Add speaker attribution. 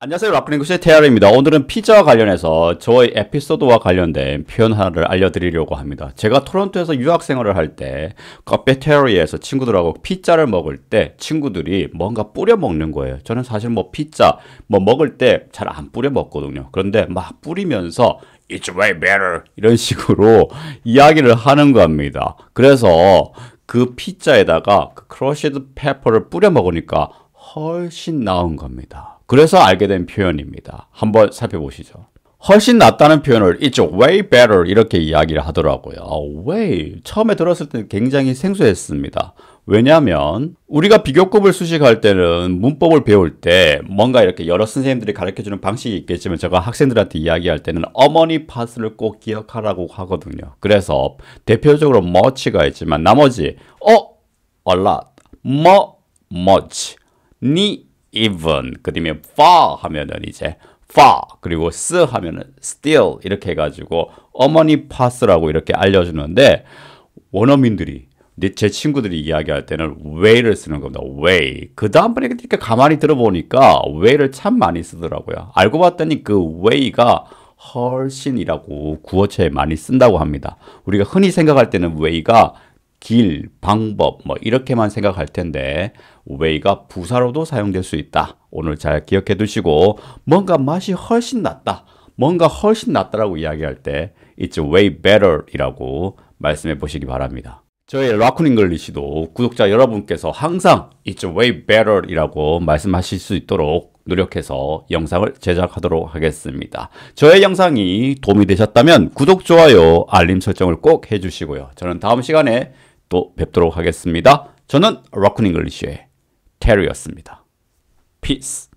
Speaker 1: 안녕하세요 라프링구스의 태아입니다 오늘은 피자 와 관련해서 저의 에피소드와 관련된 표현 하나를 알려드리려고 합니다 제가 토론토에서 유학생활을 할 때 카페테리에서 친구들하고 피자를 먹을 때 친구들이 뭔가 뿌려 먹는 거예요 저는 사실 뭐 피자 뭐 먹을 때 잘 안 뿌려 먹거든요 그런데 막 뿌리면서 It's way better 이런 식으로 이야기를 하는 겁니다 그래서 그 피자에다가 크러쉬드 그 페퍼를 뿌려 먹으니까 훨씬 나은 겁니다. 그래서 알게 된 표현입니다. 한번 살펴보시죠. 훨씬 낫다는 표현을 이쪽 way better 이렇게 이야기를 하더라고요. way 처음에 들었을 때는 굉장히 생소했습니다. 왜냐하면 우리가 비교급을 수식할 때는 문법을 배울 때 뭔가 이렇게 여러 선생님들이 가르쳐주는 방식이 있겠지만 제가 학생들한테 이야기할 때는 어머니 파스를 꼭 기억하라고 하거든요. 그래서 대표적으로 much가 있지만 나머지 어, a lot, 뭐, much 니 even 그다음에 far 하면은 이제 far 그리고 s 하면은 still 이렇게 해가지고 어머니 파스라고 이렇게 알려주는데 원어민들이 제 친구들이 이야기할 때는 way를 쓰는 겁니다. way. 그 다음번에 이렇게 가만히 들어보니까 way를 참 많이 쓰더라고요. 알고 봤더니 그 way가 훨씬이라고 구어체에 많이 쓴다고 합니다. 우리가 흔히 생각할 때는 way가 길, 방법 뭐 이렇게만 생각할 텐데 우웨이가 부사로도 사용될 수 있다. 오늘 잘 기억해 두시고 뭔가 맛이 훨씬 낫다. 뭔가 훨씬 낫다라고 이야기할 때 it's way better이라고 말씀해 보시기 바랍니다. 저희 라쿤 잉글리시도 구독자 여러분께서 항상 it's way better이라고 말씀하실 수 있도록 노력해서 영상을 제작하도록 하겠습니다. 저의 영상이 도움이 되셨다면 구독, 좋아요, 알림 설정을 꼭 해주시고요. 저는 다음 시간에 또 뵙도록 하겠습니다. 저는 러쿤 잉글리쉬의 테리였습니다. Peace.